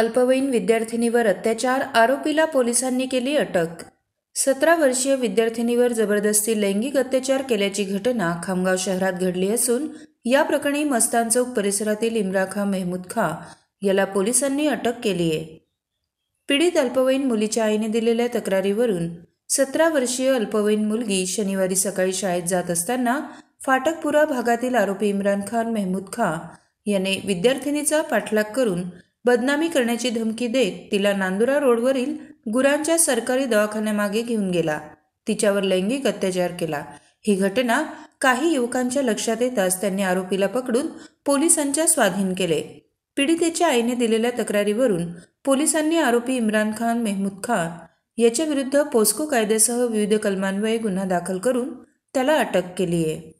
अल्पवयीन विद्यार्थिनीवर अत्याचार आरोपीला पोलिसांनी केली अटक सतरा वर्षीय विद्यार्थिनीवर जबरदस्ती लैंगिक अत्याचार केल्याची घटना खामगाव शहरात घडली असून या प्रकरणी मस्तान चौक परिसरातील इम्रा खा मेहमूद खा याला पोलिसांनी अटक केली आहे पीडित अल्पवयीन मुलीच्या आईने दिलेल्या तक्रारीवरून सतरा वर्षीय अल्पवयीन मुलगी शनिवारी सकाळी शाळेत जात असताना फाटकपुरा भागातील आरोपी इम्रान खान मेहमूद खान याने विद्यार्थिनीचा पाठलाग करून बदनामी करण्याची धमकी देत तिला नांदुरा रोडवरील गुरांच्या सरकारी दवाखान्यामागे घेऊन गेला तिच्यावर लैंगिक अत्याचार केला ही घटना काही युवकांच्या लक्षात येताच त्यांनी आरोपीला पकडून पोलिसांच्या स्वाधीन केले पीडितेच्या आईने दिलेल्या तक्रारीवरून पोलिसांनी आरोपी इम्रान खान मेहमूद खान याच्याविरुद्ध पोस्को कायद्यासह विविध कलमान्वये गुन्हा दाखल करून त्याला अटक केली आहे